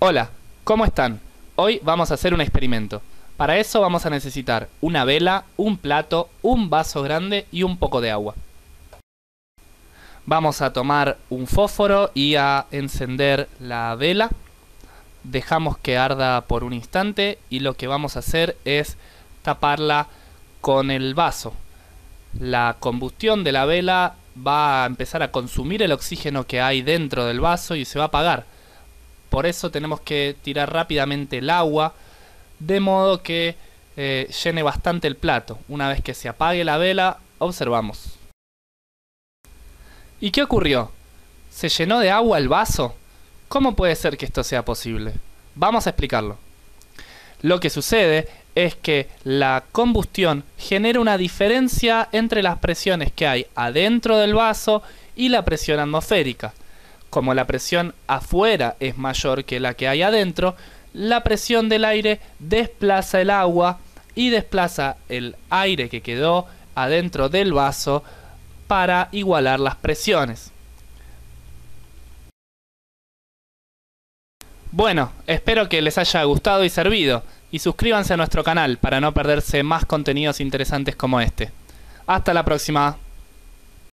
Hola, ¿cómo están? Hoy vamos a hacer un experimento. Para eso vamos a necesitar una vela, un plato, un vaso grande y un poco de agua. Vamos a tomar un fósforo y a encender la vela. Dejamos que arda por un instante y lo que vamos a hacer es taparla con el vaso. La combustión de la vela va a empezar a consumir el oxígeno que hay dentro del vaso y se va a apagar por eso tenemos que tirar rápidamente el agua, de modo que eh, llene bastante el plato. Una vez que se apague la vela, observamos. ¿Y qué ocurrió? ¿Se llenó de agua el vaso? ¿Cómo puede ser que esto sea posible? Vamos a explicarlo. Lo que sucede es que la combustión genera una diferencia entre las presiones que hay adentro del vaso y la presión atmosférica. Como la presión afuera es mayor que la que hay adentro, la presión del aire desplaza el agua y desplaza el aire que quedó adentro del vaso para igualar las presiones. Bueno, espero que les haya gustado y servido, y suscríbanse a nuestro canal para no perderse más contenidos interesantes como este. Hasta la próxima.